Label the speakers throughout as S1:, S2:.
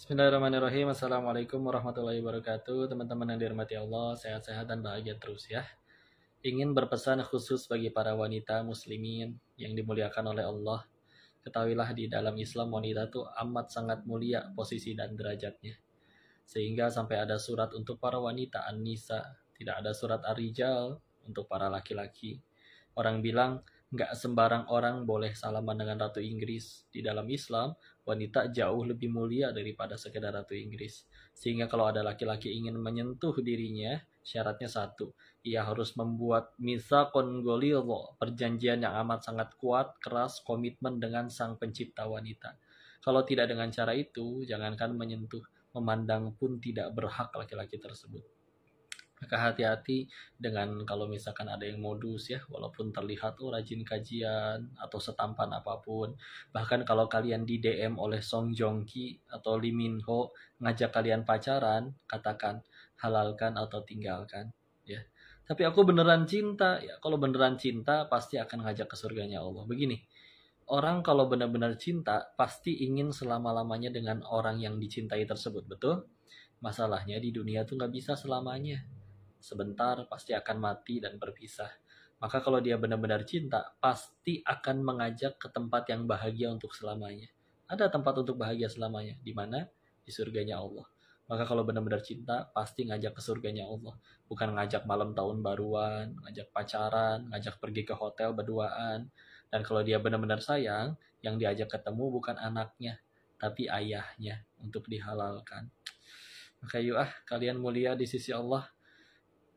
S1: Bismillahirrahmanirrahim. Assalamualaikum warahmatullahi wabarakatuh. Teman-teman yang dirahmati Allah, sehat-sehat dan bahagia terus ya. Ingin berpesan khusus bagi para wanita muslimin yang dimuliakan oleh Allah. Ketahuilah di dalam Islam wanita itu amat sangat mulia posisi dan derajatnya. Sehingga sampai ada surat untuk para wanita An-Nisa, tidak ada surat Ar-Rijal untuk para laki-laki. Orang bilang nggak sembarang orang boleh salaman dengan Ratu Inggris. Di dalam Islam, wanita jauh lebih mulia daripada sekedar Ratu Inggris. Sehingga kalau ada laki-laki ingin menyentuh dirinya, syaratnya satu. Ia harus membuat misa kongolilo, perjanjian yang amat sangat kuat, keras, komitmen dengan sang pencipta wanita. Kalau tidak dengan cara itu, jangankan menyentuh, memandang pun tidak berhak laki-laki tersebut maka hati-hati dengan kalau misalkan ada yang modus ya walaupun terlihat oh rajin kajian atau setampan apapun bahkan kalau kalian di DM oleh Song Jong Ki atau Lee Min Ho ngajak kalian pacaran katakan halalkan atau tinggalkan ya tapi aku beneran cinta ya kalau beneran cinta pasti akan ngajak ke surganya Allah begini orang kalau benar-benar cinta pasti ingin selama-lamanya dengan orang yang dicintai tersebut betul masalahnya di dunia tuh nggak bisa selamanya sebentar pasti akan mati dan berpisah. Maka kalau dia benar-benar cinta, pasti akan mengajak ke tempat yang bahagia untuk selamanya. Ada tempat untuk bahagia selamanya, di mana? Di surganya Allah. Maka kalau benar-benar cinta, pasti ngajak ke surganya Allah. Bukan ngajak malam tahun baruan, ngajak pacaran, ngajak pergi ke hotel berduaan. Dan kalau dia benar-benar sayang, yang diajak ketemu bukan anaknya, tapi ayahnya untuk dihalalkan. Maka yuk ah, kalian mulia di sisi Allah,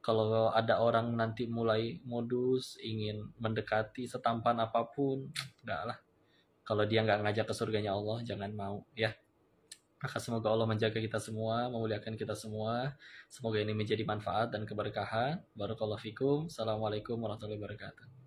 S1: kalau ada orang nanti mulai modus ingin mendekati setampan apapun enggak lah kalau dia nggak ngajak ke surganya Allah jangan mau ya maka semoga Allah menjaga kita semua memuliakan kita semua semoga ini menjadi manfaat dan keberkahan barakallahu fikum assalamualaikum warahmatullahi wabarakatuh